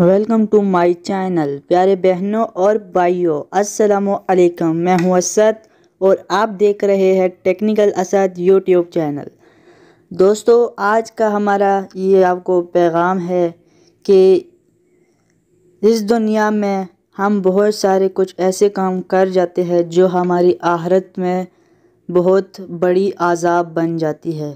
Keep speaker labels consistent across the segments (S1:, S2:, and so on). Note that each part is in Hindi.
S1: वेलकम टू माय चैनल प्यारे बहनों और भाइयों अस्सलाम वालेकुम मैं हूं असद और आप देख रहे हैं टेक्निकल असद यूट्यूब चैनल दोस्तों आज का हमारा ये आपको पैगाम है कि इस दुनिया में हम बहुत सारे कुछ ऐसे काम कर जाते हैं जो हमारी आहरत में बहुत बड़ी आज़ाब बन जाती है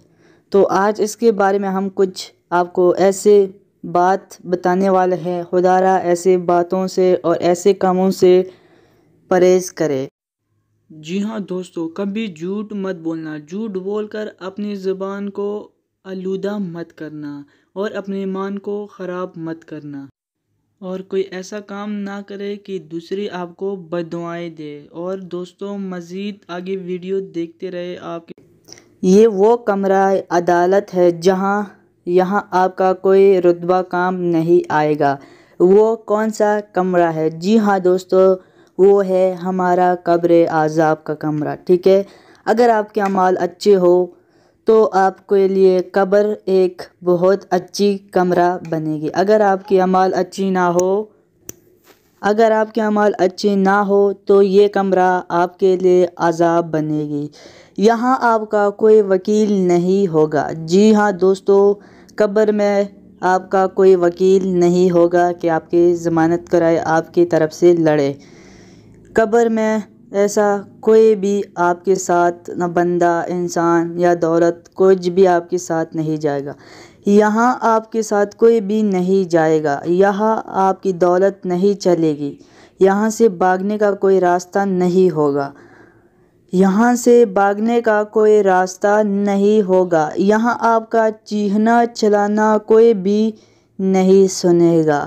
S1: तो आज इसके बारे में हम कुछ आपको ऐसे बात बताने वाला है खुदारा ऐसे बातों से और ऐसे कामों से परहेज़ करे
S2: जी हाँ दोस्तों कभी झूठ मत बोलना झूठ बोलकर अपनी ज़बान को आलूदा मत करना और अपने ईमान को ख़राब मत करना और कोई ऐसा काम ना करे कि दूसरी आपको बदवाएँ दे और दोस्तों मज़ीद आगे वीडियो देखते रहे आपके ये वो
S1: कमरा अदालत है जहाँ यहाँ आपका कोई रुतबा काम नहीं आएगा वो कौन सा कमरा है जी हाँ दोस्तों वो है हमारा कब्र आज़ाब का कमरा ठीक है अगर आपके अमाल अच्छे हो तो आपके लिए कब्र एक बहुत अच्छी कमरा बनेगी अगर आपके अमाल अच्छी ना हो अगर आपके अमाल अच्छे ना हो तो ये कमरा आपके लिए आजाब बनेगी यहाँ आपका कोई वकील नहीं होगा जी हाँ दोस्तों कब्र में आपका कोई वकील नहीं होगा कि आपकी ज़मानत कराए आपकी तरफ से लड़े कब्र में ऐसा कोई भी आपके साथ न बंदा इंसान या दौलत कुछ भी आपके साथ नहीं जाएगा यहाँ आपके साथ कोई भी नहीं जाएगा यहाँ आपकी दौलत नहीं चलेगी यहाँ से भागने का कोई रास्ता नहीं होगा यहाँ से भागने का कोई रास्ता नहीं होगा यहाँ आपका चीहना चलाना कोई भी नहीं सुनेगा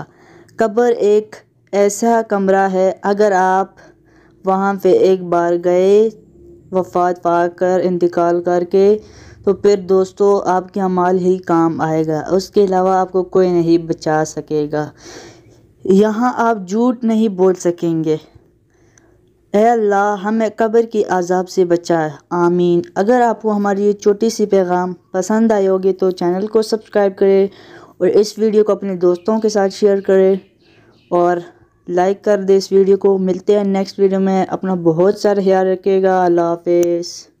S1: कब्र एक ऐसा कमरा है अगर आप वहाँ पे एक बार गए वफात पाकर कर इंतकाल करके तो फिर दोस्तों आपके अमाल ही काम आएगा उसके अलावा आपको कोई नहीं बचा सकेगा यहाँ आप झूठ नहीं बोल सकेंगे अल्लाह हमें कब्र की आज़ाब से बचाए आमीन अगर आपको हमारी ये छोटी सी पैगाम पसंद आए होगी तो चैनल को सब्सक्राइब करें और इस वीडियो को अपने दोस्तों के साथ शेयर करें और लाइक कर दें इस वीडियो को मिलते हैं नेक्स्ट वीडियो में अपना बहुत सारा ख्याल रखिएगा अल्लाह हाफिज़